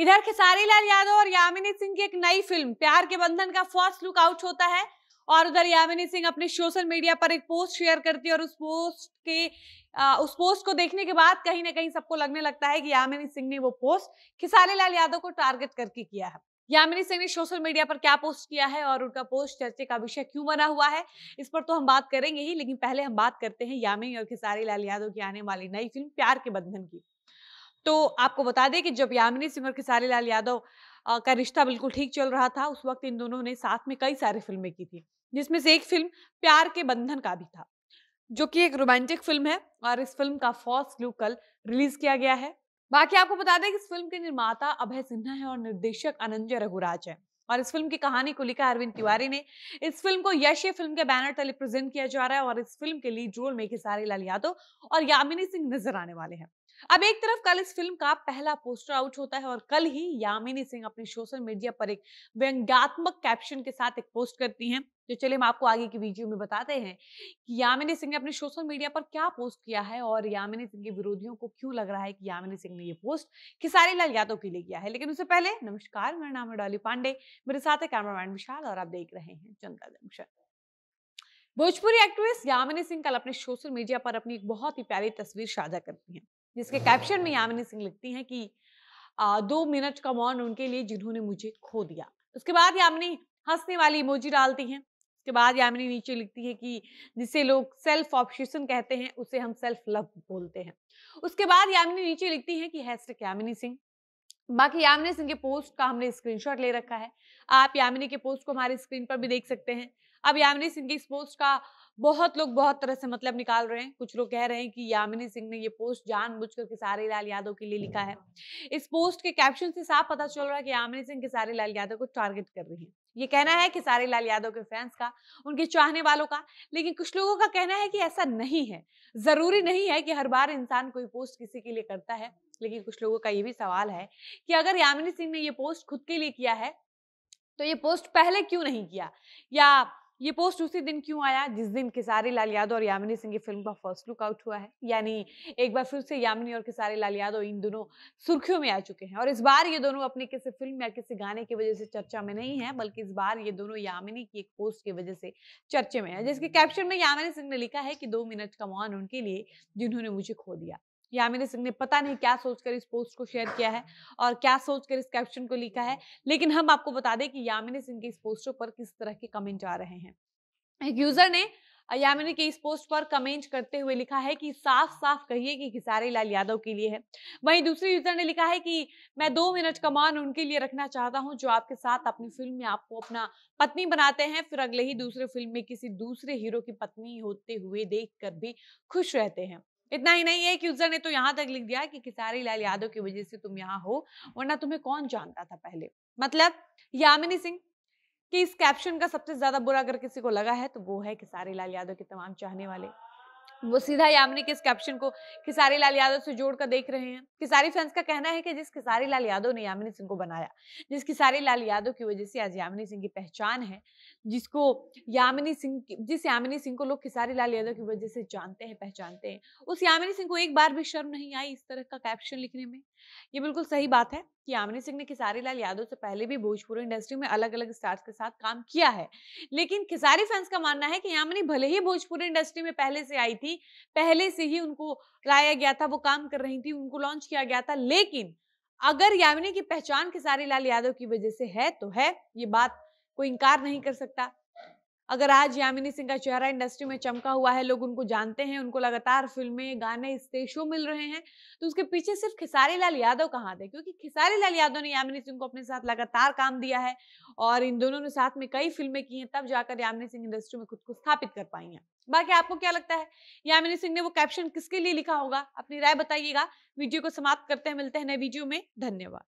इधर खेसारी लाल यादव और यामिनी सिंह की एक नई फिल्म प्यार के बंधन का फर्स्ट लुक आउट होता है और उधर यामिनी सिंह अपने सोशल मीडिया पर एक पोस्ट शेयर करती है और उस पोस्ट के आ, उस पोस्ट को देखने के बाद कहीं ना कहीं सबको लगने लगता है कि यामिनी सिंह ने वो पोस्ट खिसारी लाल यादव को टारगेट करके किया है यामिनी सिंह ने सोशल मीडिया पर क्या पोस्ट किया है और उनका पोस्ट चर्चे का विषय क्यों बना हुआ है इस पर तो हम बात करेंगे ही लेकिन पहले हम बात करते हैं यामिनी और खिसारी लाल यादव की आने वाली नई फिल्म प्यार के बंधन की तो आपको बता दें कि जब यामिनी सिंह और खेसारी लाल यादव का रिश्ता बिल्कुल ठीक चल रहा था उस वक्त इन दोनों ने साथ में कई सारी फिल्में की थी जिसमें से एक फिल्म प्यार के बंधन का भी था जो कि एक रोमांटिक फिल्म है और इस फिल्म का फर्स्ट लुक कल रिलीज किया गया है बाकी आपको बता दें कि इस फिल्म के निर्माता अभय सिन्हा है और निर्देशक अनंजय रघुराज है और इस फिल्म की कहानी को लिखा अरविंद तिवारी ने इस फिल्म को यश फिल्म के बैनर तले प्रेजेंट किया जा रहा है और इस फिल्म के लीड रोल में खेसारी लाल यादव और यामिनी सिंह नजर आने वाले हैं अब एक तरफ कल इस फिल्म का पहला पोस्टर आउट होता है और कल ही यामिनी सिंह अपने सोशल मीडिया पर एक व्यंग्यात्मक कैप्शन के साथ एक पोस्ट करती हैं तो चलिए हम आपको आगे की वीडियो में बताते हैं कि यामिनी सिंह ने अपने सोशल मीडिया पर क्या पोस्ट किया है और यामिनी सिंह के विरोधियों को क्यों लग रहा है कि यामिनी सिंह ने ये पोस्ट खिसारी लाल यादव के लिए किया है लेकिन उससे पहले नमस्कार मेरा नाम है डॉली पांडे मेरे साथ है कैमरामैन विशाल और आप देख रहे हैं जनता जंक्शन भोजपुरी एक्ट्रेस यामिनी सिंह कल अपने सोशल मीडिया पर अपनी एक बहुत ही प्यारी तस्वीर साझा करती हैं जिसके कैप्शन में यामिनी सिंह लिखती हैं कि आ, दो मिनट का मौन उनके लिए जिन्होंने मुझे खो दिया उसके बाद यामिनी हंसने वाली इमोजी डालती हैं उसके बाद यामिनी नीचे लिखती है कि जिसे लोग सेल्फ ऑप्शन कहते हैं उसे हम सेल्फ लव बोलते हैं उसके बाद यामिनी नीचे लिखती है कि हैस्ट यामिनी सिंह बाकी यामिनी सिंह के पोस्ट का हमने स्क्रीनशॉट ले रखा है आप यामिनी के पोस्ट को हमारी स्क्रीन पर भी देख सकते हैं अब यामिनी सिंह के इस पोस्ट का बहुत लोग बहुत तरह से मतलब निकाल रहे हैं कुछ लोग कह रहे हैं कि यामिनी सिंह ने ये पोस्ट जानबूझकर किसारी लाल यादव के लिए लिखा है इस पोस्ट के कैप्शन से साफ पता चल रहा है कि यामिनी सिंह खेसारी लाल यादव को टारगेट कर रही है ये कहना है कि सारे लाल यादव के फैंस का उनके चाहने वालों का लेकिन कुछ लोगों का कहना है कि ऐसा नहीं है जरूरी नहीं है कि हर बार इंसान कोई पोस्ट किसी के लिए करता है लेकिन कुछ लोगों का ये भी सवाल है कि अगर यामिनी सिंह ने ये पोस्ट खुद के लिए किया है तो ये पोस्ट पहले क्यों नहीं किया या ये पोस्ट उसी दिन क्यों आया जिस दिन खेसारी लाल यादव और यामिनी सिंह की फिल्म का फर्स्ट लुक आउट हुआ है यानी एक बार फिर से यामिनी और खेसारी लाल यादव इन दोनों सुर्खियों में आ चुके हैं और इस बार ये दोनों अपनी किसी फिल्म या किसी गाने की वजह से चर्चा में नहीं है बल्कि इस बार ये दोनों यामिनी की एक पोस्ट की वजह से चर्चे में है जिसके कैप्शन में यामिनी सिंह ने लिखा है कि दो मिनट का मौन उनके लिए जिन्होंने मुझे खो दिया यामिनी सिंह ने पता नहीं क्या सोचकर इस पोस्ट को शेयर किया है और क्या सोचकर इस कैप्शन को लिखा है लेकिन हम आपको बता दें कि यामिनी सिंह के इस पोस्टों पर किस तरह के कमेंट आ रहे हैं एक यूजर ने यामिनी के इस पोस्ट पर कमेंट करते हुए लिखा है कि साफ साफ कहिए कि खिसारी लाल यादव के लिए है वहीं दूसरे यूजर ने लिखा है कि मैं दो मिनट का मान उनके लिए रखना चाहता हूं जो आपके साथ अपनी फिल्म में आपको अपना पत्नी बनाते हैं फिर अगले ही दूसरे फिल्म में किसी दूसरे हीरो की पत्नी होते हुए देख कर भी खुश रहते हैं इतना ही नहीं एक यूजर ने तो यहाँ तक लिख दिया कि खिसारी लाल यादव की वजह से तुम यहाँ हो वरना तुम्हें कौन जानता था पहले मतलब यामिनी सिंह कि इस कैप्शन का सबसे ज्यादा बुरा अगर किसी को लगा है तो वो है खिसारी लाल यादव के तमाम चाहने वाले वो सीधा यामिनी के इस कैप्शन को खिसारी लाल यादव से जोड़कर देख रहे हैं खिसारी फैंस का कहना है कि जिस खिसारी लाल यादव ने यामिनी सिंह को बनाया जिस खिसारी लाल यादव की वजह से आज यामिनी सिंह की पहचान है जिसको यामिनी सिंह जिस यामिनी सिंह को लोग खिसारी लाल यादव की वजह से जानते हैं पहचानते हैं उस यामिनी सिंह को एक बार भी शर्म नहीं आई इस तरह का कैप्शन लिखने में ये बिल्कुल सही बात है कि यामिनी सिंह ने खिसारी लाल यादव से पहले भी भोजपुरी इंडस्ट्री में अलग अलग स्टार्स के साथ काम किया है लेकिन खिसारी फैंस का मानना है कि यामिनी भले ही भोजपुरी इंडस्ट्री में पहले से आई थी थी पहले से ही उनको लाया गया था वो काम कर रही थी उनको लॉन्च किया गया था लेकिन अगर यामिनी की पहचान खेसारी लाल यादव की वजह से है तो है ये बात कोई इंकार नहीं कर सकता अगर आज यामिनी सिंह का चेहरा इंडस्ट्री में चमका हुआ है लोग उनको जानते हैं उनको लगातार फिल्में गाने स्टेज शो मिल रहे हैं तो उसके पीछे सिर्फ खिसारी लाल यादव कहाँ थे क्योंकि खिसारी लाल यादव ने यामिनी सिंह को अपने साथ लगातार काम दिया है और इन दोनों ने साथ में कई फिल्में की हैं तब जाकर यामिनी सिंह इंडस्ट्री में खुद को स्थापित कर पाई हैं बाकी आपको क्या लगता है यामिनी सिंह ने वो कैप्शन किसके लिए लिखा होगा अपनी राय बताइएगा वीडियो को समाप्त करते हैं मिलते हैं नए वीडियो में धन्यवाद